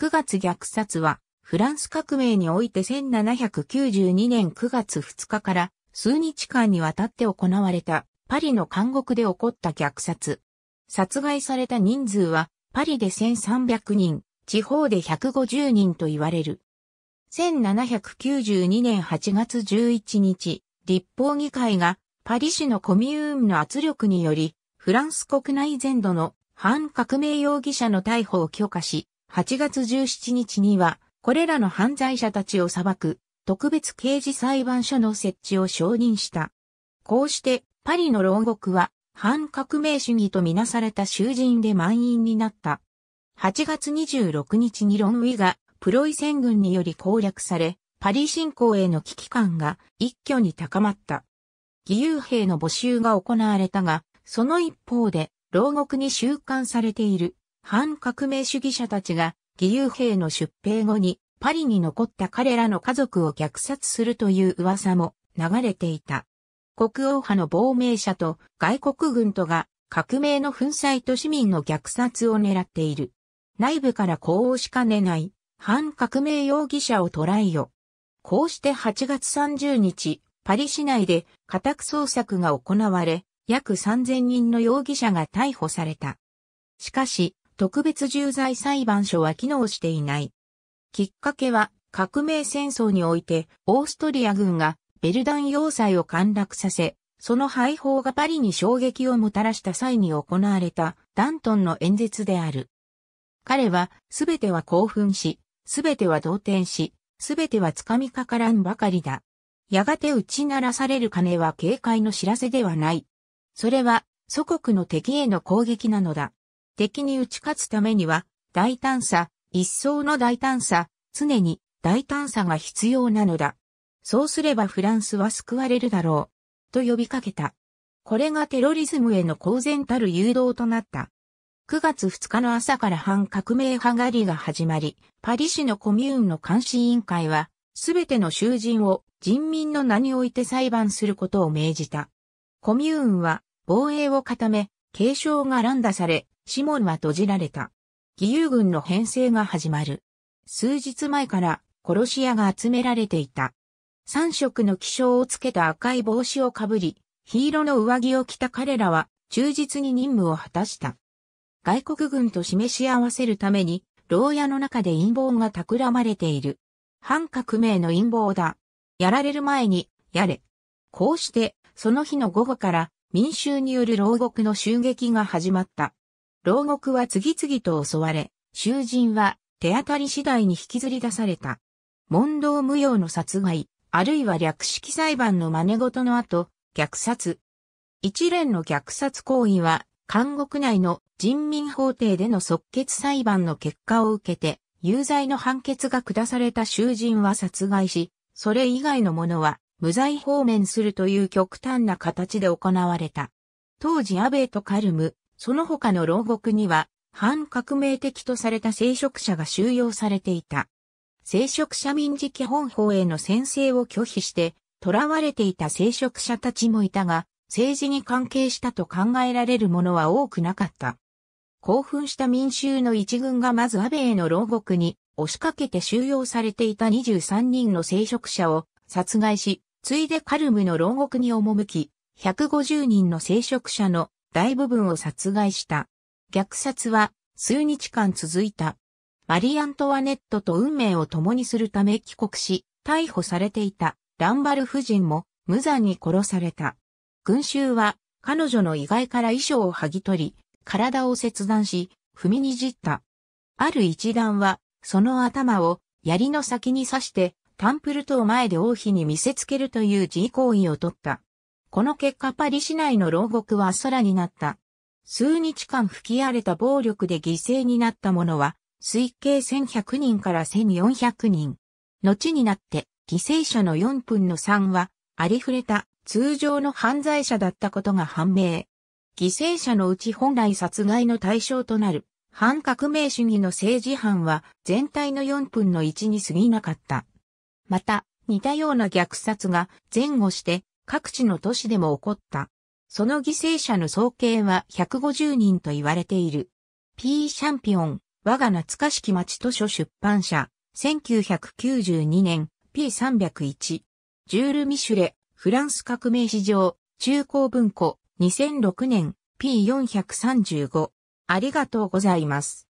9月虐殺は、フランス革命において1792年9月2日から数日間にわたって行われたパリの監獄で起こった虐殺。殺害された人数はパリで1300人、地方で150人と言われる。1792年8月11日、立法議会がパリ市のコミューンの圧力により、フランス国内全土の反革命容疑者の逮捕を許可し、8月17日には、これらの犯罪者たちを裁く特別刑事裁判所の設置を承認した。こうして、パリの牢獄は、反革命主義とみなされた囚人で満員になった。8月26日にロンウィがプロイセン軍により攻略され、パリ侵攻への危機感が一挙に高まった。義勇兵の募集が行われたが、その一方で、牢獄に収監されている反革命主義者たちが義勇兵の出兵後にパリに残った彼らの家族を虐殺するという噂も流れていた。国王派の亡命者と外国軍とが革命の粉砕と市民の虐殺を狙っている。内部から呼応しかねない反革命容疑者を捕らえよ。こうして8月30日、パリ市内で家宅捜索が行われ、約3000人の容疑者が逮捕された。しかし、特別重罪裁判所は機能していない。きっかけは、革命戦争において、オーストリア軍がベルダン要塞を陥落させ、その敗北がパリに衝撃をもたらした際に行われたダントンの演説である。彼は、すべては興奮し、すべては動転し、すべてはつかみかからんばかりだ。やがて打ち鳴らされる鐘は警戒の知らせではない。それは祖国の敵への攻撃なのだ。敵に打ち勝つためには、大胆さ、一層の大胆さ、常に大胆さが必要なのだ。そうすればフランスは救われるだろう。と呼びかけた。これがテロリズムへの公然たる誘導となった。9月2日の朝から反革命派狩りが始まり、パリ市のコミューンの監視委員会は、すべての囚人を人民の名において裁判することを命じた。コミューンは防衛を固め、警鐘が乱打され、シモンは閉じられた。義勇軍の編成が始まる。数日前から殺し屋が集められていた。三色の気象をつけた赤い帽子をかぶり、黄色の上着を着た彼らは忠実に任務を果たした。外国軍と示し合わせるために、牢屋の中で陰謀が企まれている。反革命の陰謀だ。やられる前に、やれ。こうして、その日の午後から民衆による牢獄の襲撃が始まった。牢獄は次々と襲われ、囚人は手当たり次第に引きずり出された。問答無用の殺害、あるいは略式裁判の真似事の後、虐殺。一連の虐殺行為は、監獄内の人民法廷での即決裁判の結果を受けて、有罪の判決が下された囚人は殺害し、それ以外の者は無罪放免するという極端な形で行われた。当時安倍とカルム、その他の牢獄には、反革命的とされた聖職者が収容されていた。聖職者民事基本法への宣誓を拒否して、囚われていた聖職者たちもいたが、政治に関係したと考えられるものは多くなかった。興奮した民衆の一軍がまず安倍への牢獄に押しかけて収容されていた23人の聖職者を殺害し、ついでカルムの牢獄に赴き、150人の聖職者の大部分を殺害した。虐殺は数日間続いた。マリアントワネットと運命を共にするため帰国し、逮捕されていたランバル夫人も無残に殺された。群衆は彼女の意外から衣装を剥ぎ取り、体を切断し、踏みにじった。ある一団は、その頭を槍の先に刺して、タンプルトを前で王妃に見せつけるという自慰行為を取った。この結果パリ市内の牢獄は空になった。数日間吹き荒れた暴力で犠牲になった者は、推計1100人から1400人。後になって、犠牲者の4分の3は、ありふれた通常の犯罪者だったことが判明。犠牲者のうち本来殺害の対象となる、反革命主義の政治犯は全体の4分の1に過ぎなかった。また、似たような虐殺が前後して各地の都市でも起こった。その犠牲者の総計は150人と言われている。P. シャンピオン、我が懐かしき町図書出版社、1992年 P301。ジュール・ミシュレ、フランス革命史上、中高文庫、2006年 P435。ありがとうございます。